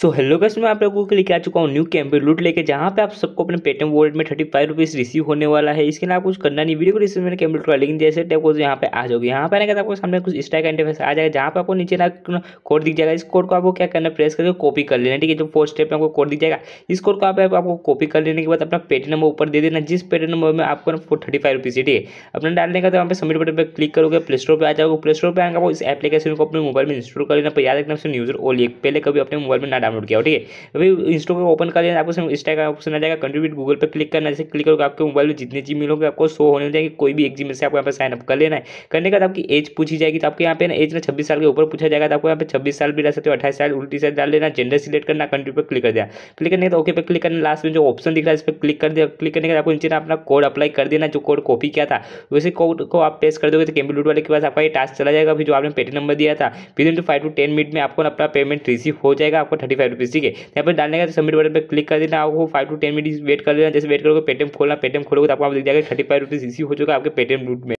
so hello guys मैं आप लोगों के लिए आ चुका हूँ न्यू कैंपे लूट लेके जहाँ पे आप सबको अपने पेटीएम वॉलेट में थर्टी फाइव रुपीज़ रिसीव होने वाला है इसके लिए आप कुछ करना नहीं वीडियो को रिसीव मैंने कैंपे लूट का जैसे टाइप को यहाँ पे आ जाओगे यहाँ पे आने के आपको सामने कुछ स्टाइल का इंटरफेस आ जाएगा जहाँ पर आपको नीचे ना कोड दिख जाएगा इस कोड को आपको क्या करना प्रेस करके कॉपी कर लेना ठीक है जो फोर्थ स्टेप में आपको कोड दिख जाएगा इस कोड को आपको कॉपी कर लेने के बाद अपना पेटी नंबर ऊपर दे देना जिस पेटी नंबर में आपको थर्टी फाइव रुपीज़ ठीक है अपना डालने का तो पर सबमिट बटन पर क्लिक करोगे प्ले स्टोर पर आ जाओगे प्ले स्टोर पर आएगा इस एप्लीकेशन को अपने मोबाइल में इंस्टॉल कर लेना पर याद रखना यूजर ओली पहले कभी अपने मोबाइल में डाउनलोड किया ठीक है अभी इंस्टॉल को ओपन कर देना आपको इंस्टा का ऑप्शन आ जाएगा कंट्रीब्यूट गूगल पर क्लिक करना जैसे क्लिक करोगे आपके मोबाइल में जितने जी मिलोगे आपको शो होने जाएंगे कोई भी एक जी में से आपको यहाँ पर साइनअप कर लेना है करने के बाद आपकी एज पूछी जाएगी तो आपके यहाँ पे ना एज ना छब्बीस साल के ऊपर पूछा जाएगा तो आपको यहाँ पर छब्बीस साल भी रह सकते हो अठाईस साल उल्टी साल डाल लेना जेंडर सिलेक्ट करना कंट्री पर क्लिक कर दिया क्लिक करने का ओके पर क्लिक करना लास्ट में जो ऑप्शन दिख रहा है इस पर क्लिक कर दिया क्लिक करने के बाद आपको नीचे अपना कोड अप्लाई कर देना जो कोड कॉपी किया था वैसे कोड को आप पेस्ट कर दोगे तो लूट वाले के पास आपका ये टास्क चला जाएगा फिर जो आपने पेटी नंबर दिया था within two five to ten minute में आपको अपना पेमेंट रिसीव हो जाएगा आपको थर्टी फाइव रुपीज़ ठीक है तो यहाँ पर डालने का सबमिट बटन पर क्लिक कर देना आपको five to ten minute wait कर देना जैसे वेट करोगे पेटीएम खोलना पेटीएम खोलोगे तो आपको आप दिख जाएगा थर्टी फाइव रुपीज़ इसी हो चुका है आपके पेटीएम रूट में